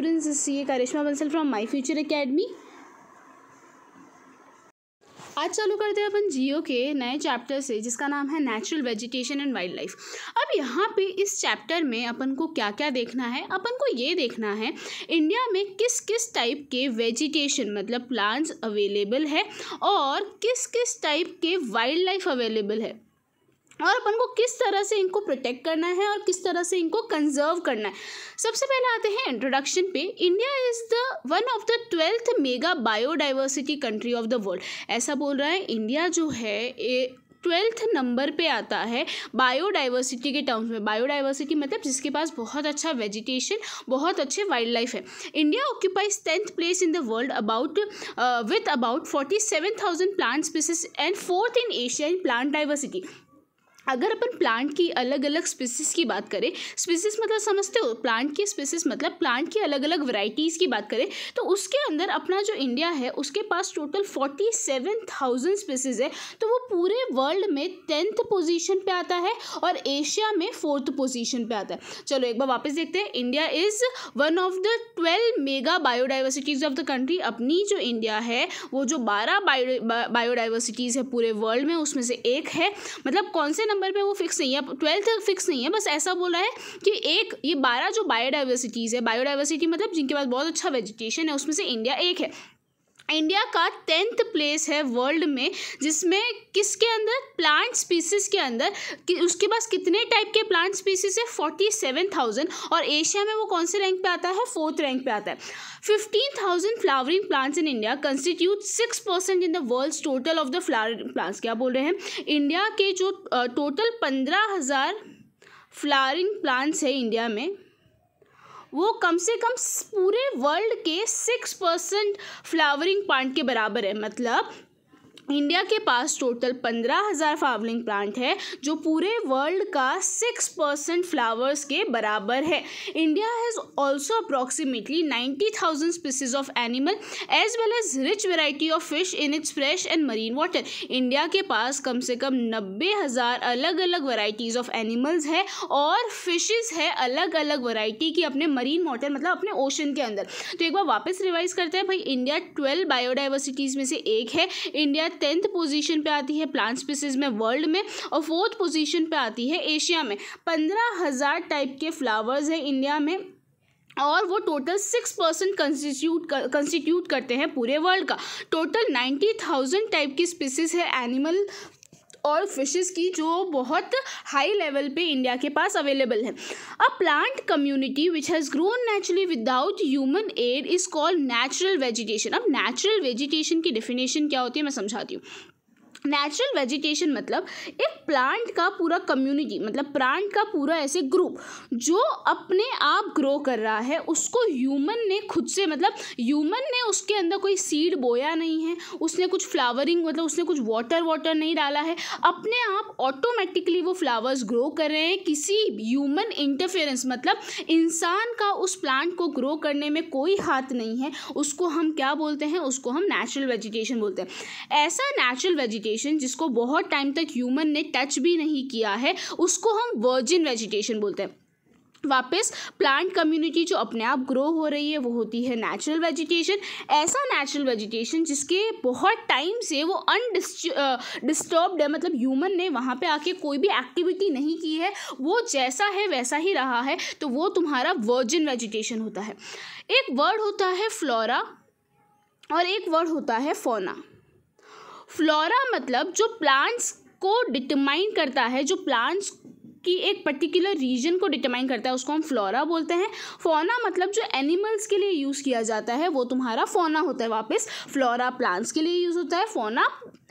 students C A Karishma Bansal from from future Future आज चालू करते हैं अपन जियो के नए चैप्टर से जिसका नाम है natural vegetation and wildlife अब यहाँ पे इस चैप्टर में अपन को क्या क्या देखना है अपन को ये देखना है इंडिया में किस किस टाइप के वेजिटेशन मतलब प्लांट्स अवेलेबल है और किस किस टाइप के वाइल्ड लाइफ अवेलेबल है और अपन को किस तरह से इनको प्रोटेक्ट करना है और किस तरह से इनको कंजर्व करना है सबसे पहले आते हैं इंट्रोडक्शन पे India is the one of the twelfth mega biodiversity country of the world ऐसा बोल रहा है इंडिया जो है ए, ट्वेल्थ नंबर पे आता है बायोडाइवर्सिटी के टर्म्स में बायोडाइवर्सिटी मतलब जिसके पास बहुत अच्छा वेजिटेशन बहुत अच्छे वाइल्ड लाइफ है India occupies tenth place in the world about with about forty seven thousand plant species and fourth in Asia in plant diversity अगर अपन प्लांट की अलग अलग स्पीसीज़ की बात करें स्पीसीज़ मतलब समझते हो प्लांट की स्पीसीज़ मतलब प्लांट की अलग अलग वैरायटीज़ की बात करें तो उसके अंदर अपना जो इंडिया है उसके पास total forty seven thousand species है तो वो पूरे वर्ल्ड में टेंथ पोजीशन पे आता है और एशिया में फोर्थ पोजीशन पे आता है चलो एक बार वापस देखते हैं India is one of the twelve mega biodiversities of the country अपनी जो इंडिया है वो जो बारह बायोडाइवर्सिटीज़ है पूरे वर्ल्ड में उसमें से एक है मतलब कौन से नंबर नंबर पे वो फिक्स नहीं है ट्वेल्थ फिक्स नहीं है बस ऐसा बोल रहा है कि एक ये बारह जो बायोडाइवर्सिटीज़ है बायोडाइवर्सिटी मतलब जिनके पास बहुत अच्छा वेजिटेशन है उसमें से इंडिया एक है इंडिया का टेंथ प्लेस है वर्ल्ड में जिसमें किसके अंदर प्लांट स्पीसीज के अंदर कि उसके पास कितने टाइप के प्लांट स्पीसीज है फोर्टी सेवन थाउजेंड और एशिया में वो कौन से रैंक पे आता है फोर्थ रैंक पे आता है fifteen thousand flowering plants in India constitute six percent in the world total of the flowering plants क्या बोल रहे हैं इंडिया के जो टोटल पंद्रह हज़ार फ्लावरिंग प्लांट्स है इंडिया में वो कम से कम पूरे वर्ल्ड के सिक्स परसेंट फ्लावरिंग प्लांट के बराबर है मतलब इंडिया के पास टोटल पंद्रह हज़ार फ्लावरिंग प्लांट है जो पूरे वर्ल्ड का सिक्स परसेंट फ्लावर्स के बराबर है India has also approximately ninety thousand species of animal as well as rich variety of fish in its fresh and marine water India के पास कम से कम नब्बे हज़ार अलग अलग वराइटीज़ ऑफ एनिमल्स है और फिशेज है अलग अलग वराइटी की अपने मरीन वाटर मतलब अपने ओशन के अंदर तो एक बार वापस रिवाइज करते हैं भाई इंडिया ट्वेल्व बायोडाइवर्सिटीज़ में से एक है इंडिया टेंथ पोजीशन पे आती है प्लांट स्पीसीज में वर्ल्ड में और फोर्थ पोजीशन पे आती है एशिया में पंद्रह हज़ार टाइप के फ्लावर्स हैं इंडिया में और वो total six percent constitute constitute करते हैं पूरे वर्ल्ड का टोटल नाइन्टी थाउजेंड टाइप की स्पीसीज है एनिमल और फिशेस की जो बहुत हाई लेवल पे इंडिया के पास अवेलेबल है a plant community which has grown naturally without human aid is called natural vegetation अब नेचुरल वेजिटेशन की डेफिनेशन क्या होती है मैं समझाती हूँ नेचुरल वेजिटेशन मतलब एक प्लांट का पूरा कम्युनिटी मतलब प्लांट का पूरा ऐसे ग्रुप जो अपने आप ग्रो कर रहा है उसको ह्यूमन ने खुद से मतलब ह्यूमन ने उसके अंदर कोई सीड बोया नहीं है उसने कुछ फ्लावरिंग मतलब उसने कुछ वाटर वाटर नहीं डाला है अपने आप ऑटोमेटिकली वो फ्लावर्स ग्रो कर रहे हैं किसी ह्यूमन इंटरफेरेंस मतलब इंसान का उस प्लांट को ग्रो करने में कोई हाथ नहीं है उसको हम क्या बोलते हैं उसको हम नेचुरल वेजिटेशन बोलते हैं ऐसा नेचुरल वेजिटेशन वेजिटेशन जिसको बहुत टाइम तक ह्यूमन ने टच भी नहीं किया है उसको हम वर्जिन वेजिटेशन बोलते हैं वापस प्लांट कम्युनिटी जो अपने आप ग्रो हो रही है वो होती है नेचुरल वेजिटेशन ऐसा नेचुरल वेजिटेशन जिसके बहुत टाइम से वो अनडिस्टर्ब्ड है मतलब ह्यूमन ने वहाँ पे आके कोई भी एक्टिविटी नहीं की है वो जैसा है वैसा ही रहा है तो वो तुम्हारा वर्जिन वेजिटेशन होता है एक वर्ड होता है फ्लोरा और एक वर्ड होता है फोना फ्लोरा मतलब जो प्लांट्स को डिटरमाइन करता है जो प्लांट्स की एक पर्टिकुलर रीजन को डिटरमाइन करता है उसको हम फ्लोरा बोलते हैं फोना मतलब जो एनिमल्स के लिए यूज़ किया जाता है वो तुम्हारा फोना होता है वापस फ्लोरा प्लांट्स के लिए यूज़ होता है फोना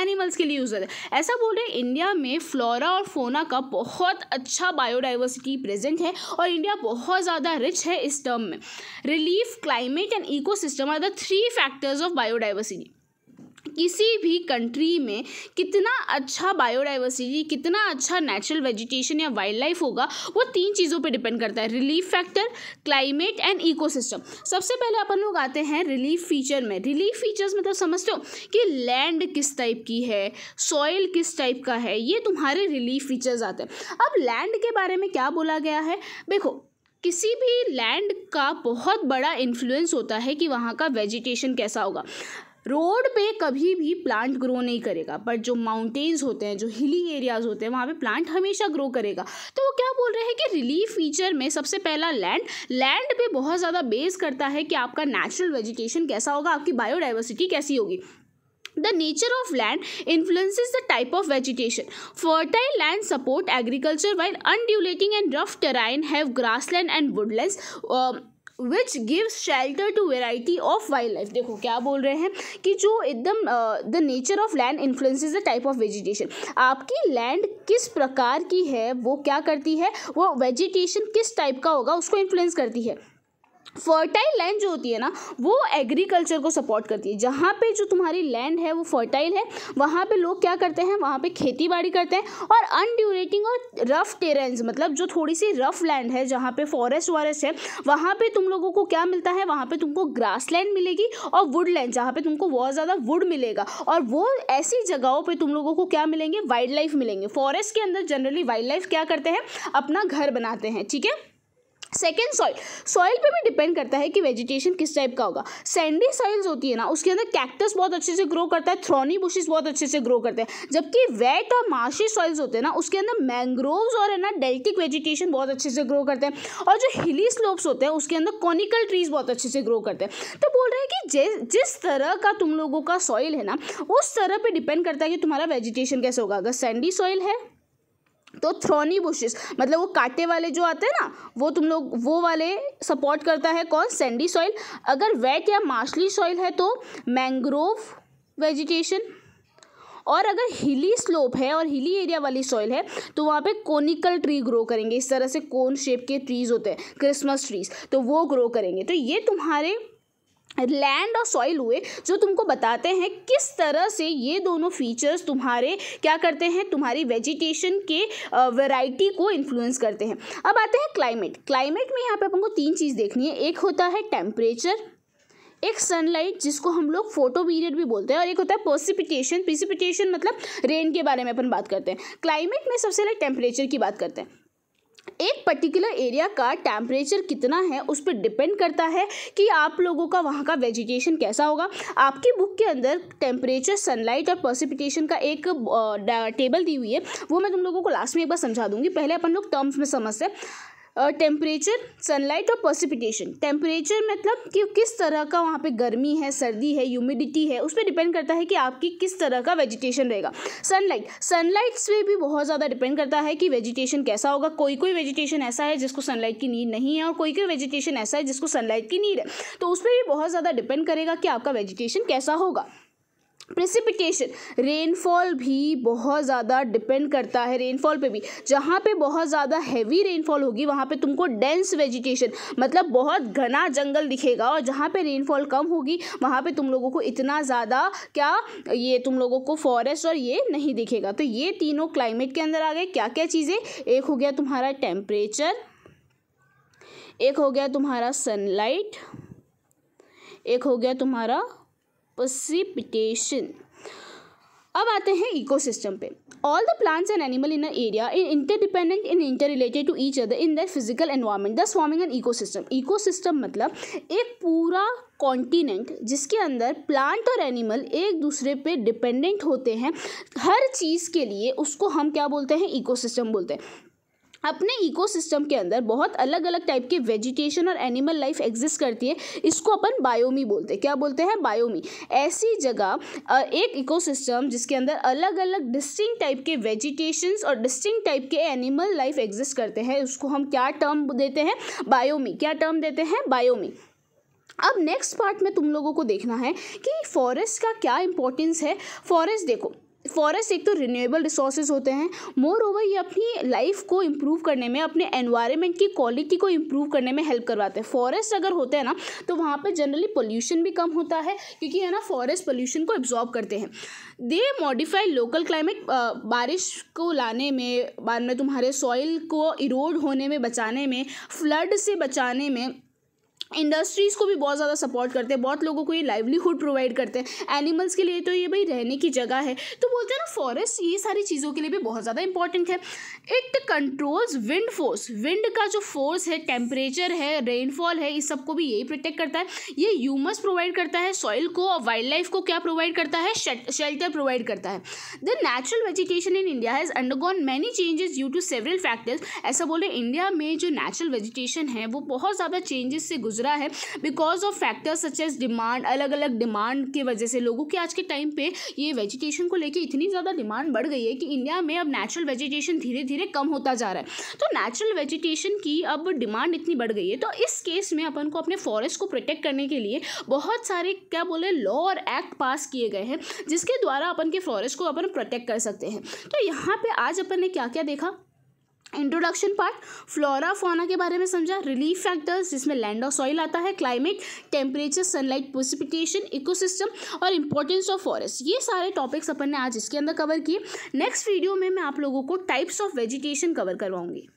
एनिमल्स के लिए यूज़ होता है ऐसा बोल रहे इंडिया में फ्लोरा और फोना का बहुत अच्छा बायोडाइवर्सिटी प्रेजेंट है और इंडिया बहुत ज़्यादा रिच है इस टर्म में relief climate and eco are the three factors of biodiversity किसी भी कंट्री में कितना अच्छा बायोडाइवर्सिटी कितना अच्छा नेचुरल वेजिटेशन या वाइल्ड लाइफ होगा वो तीन चीज़ों पे डिपेंड करता है relief factor climate and ecosystem सबसे पहले अपन लोग आते हैं रिलीफ फीचर में रिलीफ फीचर्स मतलब समझते हो कि लैंड किस टाइप की है सॉइल किस टाइप का है ये तुम्हारे रिलीफ फीचर्स आते हैं अब लैंड के बारे में क्या बोला गया है देखो किसी भी लैंड का बहुत बड़ा इन्फ्लुएंस होता है कि वहाँ का वेजिटेशन कैसा होगा रोड पे कभी भी प्लांट ग्रो नहीं करेगा बट जो माउंटेन्स होते हैं जो हिली एरियाज होते हैं वहाँ पे प्लांट हमेशा ग्रो करेगा तो वो क्या बोल रहे हैं कि रिलीफ फीचर में सबसे पहला लैंड लैंड पे बहुत ज़्यादा बेस करता है कि आपका नेचुरल वेजिटेशन कैसा होगा आपकी बायोडाइवर्सिटी कैसी होगी the nature of land influences the type of vegetation fertile land support agriculture while undulating and rough terrain have grassland and woodland which gives shelter to variety of wildlife देखो क्या बोल रहे हैं कि जो एकदम the nature of land influence the type of vegetation आपकी land किस प्रकार की है वो क्या करती है वो वेजिटेशन किस टाइप का होगा उसको इन्फ्लुएंस करती है फर्टाइल लैंड जो होती है ना वो एग्रीकल्चर को सपोर्ट करती है जहाँ पे जो तुम्हारी लैंड है वो फर्टाइल है वहाँ पे लोग क्या करते हैं वहाँ पे खेती बाड़ी करते हैं और अनड्यूरेटिंग और रफ टेरेंस मतलब जो थोड़ी सी रफ लैंड है जहाँ पे फॉरेस्ट वॉरेस्ट है वहाँ पे तुम लोगों को क्या मिलता है वहाँ पर तुमको ग्रास लैंड मिलेगी और वुड लैंड जहाँ पर तुमको बहुत ज़्यादा वुड मिलेगा और वो ऐसी जगहों पर तुम लोगों को क्या मिलेंगे वाइल्ड लाइफ मिलेंगे फॉरेस्ट के अंदर जनरली वाइल्ड लाइफ क्या करते हैं अपना घर बनाते हैं ठीक है सेकेंड सॉइल सॉइल पे भी डिपेंड करता है कि वेजिटेशन किस टाइप का होगा सैंडी सॉइल्स होती है ना उसके अंदर कैक्टस बहुत अच्छे से ग्रो करता है थ्रोनी बुशेस बहुत अच्छे से ग्रो करते हैं जबकि वेट और मार्शी सॉइल्स होते हैं ना उसके अंदर मैंग्रोव्स और है ना डेल्टिक वेजिटेशन बहुत अच्छे से ग्रो करते हैं और जो हिली स्लोप्स होते हैं उसके अंदर कॉनिकल ट्रीज बहुत अच्छे से ग्रो करते हैं तो बोल रहे हैं कि जिस जिस तरह का तुम लोगों का सॉइल है ना उस तरह पर डिपेंड करता है कि तुम्हारा वेजिटेशन कैसे होगा अगर सैंडी सॉइल है तो थ्रोनी बुशेस मतलब वो कांटे वाले जो आते हैं ना वो तुम लोग वो वाले सपोर्ट करता है कौन सैंडी सॉइल अगर वेट या मार्शली सॉइल है तो मैंग्रोव वेजिटेशन और अगर हिली स्लोप है और हिली एरिया वाली सॉइल है तो वहाँ पे कोनिकल ट्री ग्रो करेंगे इस तरह से कोन शेप के ट्रीज होते हैं क्रिसमस ट्रीज तो वो ग्रो करेंगे तो ये तुम्हारे लैंड और सॉइल हुए जो तुमको बताते हैं किस तरह से ये दोनों फीचर्स तुम्हारे क्या करते हैं तुम्हारी वेजिटेशन के वैरायटी को इन्फ्लुएंस करते हैं अब आते हैं क्लाइमेट क्लाइमेट में यहाँ पे अपन को तीन चीज़ देखनी है एक होता है टेम्परेचर एक सनलाइट जिसको हम लोग फोटो पीरियड भी बोलते हैं और एक होता है प्रोसिपिटेशन प्रिसिपिटेशन मतलब रेन के बारे में अपन बात करते हैं क्लाइमेट में सबसे पहले टेम्परेचर की बात करते हैं एक पर्टिकुलर एरिया का टेम्परेचर कितना है उस पर डिपेंड करता है कि आप लोगों का वहाँ का वेजिटेशन कैसा होगा आपकी बुक के अंदर टेम्परेचर सनलाइट और पर्सिपिटेशन का एक टेबल दी हुई है वो मैं तुम लोगों को लास्ट में एक बार समझा दूँगी पहले अपन लोग टर्म्स में समझते हैं टेम्परेचर सनलाइट और पॉसिपिटेशन टेम्परेचर मतलब कि किस तरह का वहाँ पे गर्मी है सर्दी है ह्यूमिडिटी है उस पर डिपेंड करता है कि आपकी किस तरह का वेजिटेशन रहेगा सनलाइट सनलाइट से भी बहुत ज़्यादा डिपेंड करता है कि वेजिटेशन कैसा होगा कोई कोई वेजिटेशन ऐसा है जिसको सनलाइट की नीड नहीं है और कोई कोई वेजिटेशन ऐसा है जिसको सनलाइट की नीड है तो उस पर भी बहुत ज़्यादा डिपेंड करेगा कि आपका वेजिटेशन कैसा होगा प्रेसिपिटेशन रेनफॉल भी बहुत ज़्यादा डिपेंड करता है रेनफॉल पे भी जहाँ पे बहुत ज़्यादा हैवी रेनफॉल होगी वहाँ पे तुमको डेंस वेजिटेशन मतलब बहुत घना जंगल दिखेगा और जहाँ पे रेनफॉल कम होगी वहाँ पे तुम लोगों को इतना ज़्यादा क्या ये तुम लोगों को फॉरेस्ट और ये नहीं दिखेगा तो ये तीनों क्लाइमेट के अंदर आ गए क्या क्या चीज़ें एक हो गया तुम्हारा टेम्परेचर एक हो गया तुम्हारा सनलाइट एक हो गया तुम्हारा प्रसिपिटेशन अब आते हैं इकोसिस्टम पे all the plants and animal in area in interdependent in interrelated to each other in the physical environment thus forming an ecosystem ecosystem मतलब एक पूरा कॉन्टिनेंट जिसके अंदर प्लांट और एनिमल एक दूसरे पे डिपेंडेंट होते हैं हर चीज़ के लिए उसको हम क्या बोलते हैं इकोसिस्टम बोलते हैं अपने इकोसिस्टम के अंदर बहुत अलग अलग टाइप के वेजिटेशन और एनिमल लाइफ एग्जिस्ट करती है इसको अपन बायोमी बोलते हैं क्या बोलते हैं बायोमी ऐसी जगह एक इकोसिस्टम जिसके अंदर अलग अलग डिस्टिंग टाइप के वेजिटेशन और डिस्टिंग टाइप के एनिमल लाइफ एग्जिस्ट करते हैं उसको हम क्या टर्म देते हैं बायोमी क्या टर्म देते हैं बायोमी अब नेक्स्ट पार्ट में तुम लोगों को देखना है कि फॉरेस्ट का क्या इंपॉर्टेंस है फॉरेस्ट देखो फॉरेस्ट एक तो रिन्यूएबल रिसोर्सेज होते हैं मोर ओवर ये अपनी लाइफ को इम्प्रूव करने में अपने एनवायरमेंट की क्वालिटी को इम्प्रूव करने में हेल्प करवाते हैं फॉरेस्ट अगर होते हैं ना तो वहाँ पर जनरली पोल्यूशन भी कम होता है क्योंकि है ना फॉरेस्ट पोल्यूशन को एब्जॉर्ब करते हैं दे मॉडिफाई लोकल क्लाइमेट बारिश को लाने में बाद में तुम्हारे सॉइल को इरोड होने में बचाने में फ्लड से बचाने में इंडस्ट्रीज़ को भी बहुत ज़्यादा सपोर्ट करते हैं बहुत लोगों को ये लाइवलीहुड प्रोवाइड करते हैं एनिमल्स के लिए तो ये भाई रहने की जगह है तो बोलते हैं ना फॉरेस्ट ये सारी चीज़ों के लिए भी बहुत ज़्यादा इंपॉर्टेंट है it controls wind force wind का जो फोर्स है टेम्परेचर है रेनफॉल है इस सबको भी यही प्रोटेक्ट करता है ये ह्यूमस प्रोवाइड करता है सॉइल को और वाइल्ड लाइफ को क्या प्रोवाइड करता है शेल्टर प्रोवाइड करता है the natural vegetation in India has undergone many changes due to several factors ऐसा बोले इंडिया में जो नेचुरल वेजिटेशन है वो बहुत ज़्यादा चेंजेस से गुजर गुजरा है because of factors such as demand अलग अलग डिमांड की वजह से लोगों की आज के टाइम पे ये वेजिटेशन को लेके इतनी ज़्यादा डिमांड बढ़ गई है कि इंडिया में अब नेचुरल वेजिटेशन धीरे धीरे कम होता जा रहा है तो नेचुरल वेजिटेशन की अब डिमांड इतनी बढ़ गई है तो इस केस में अपन को अपने फॉरेस्ट को प्रोटेक्ट करने के लिए बहुत सारे क्या बोले लॉ और एक्ट पास किए गए हैं जिसके द्वारा अपन के फॉरेस्ट को अपन प्रोटेक्ट कर सकते हैं तो यहाँ पर आज अपन ने क्या क्या देखा इंट्रोडक्शन पार्ट फ्लोरा फोना के बारे में समझा रिलीफ फैक्टर्स जिसमें लैंड ऑफ सॉइल आता है climate temperature sunlight precipitation ecosystem और इंपॉर्टेंस ऑफ फॉरेस्ट ये सारे टॉपिक्स अपन ने आज इसके अंदर कवर किए नेक्स्ट वीडियो में मैं आप लोगों को टाइप्स ऑफ वेजिटेशन कवर करवाऊंगी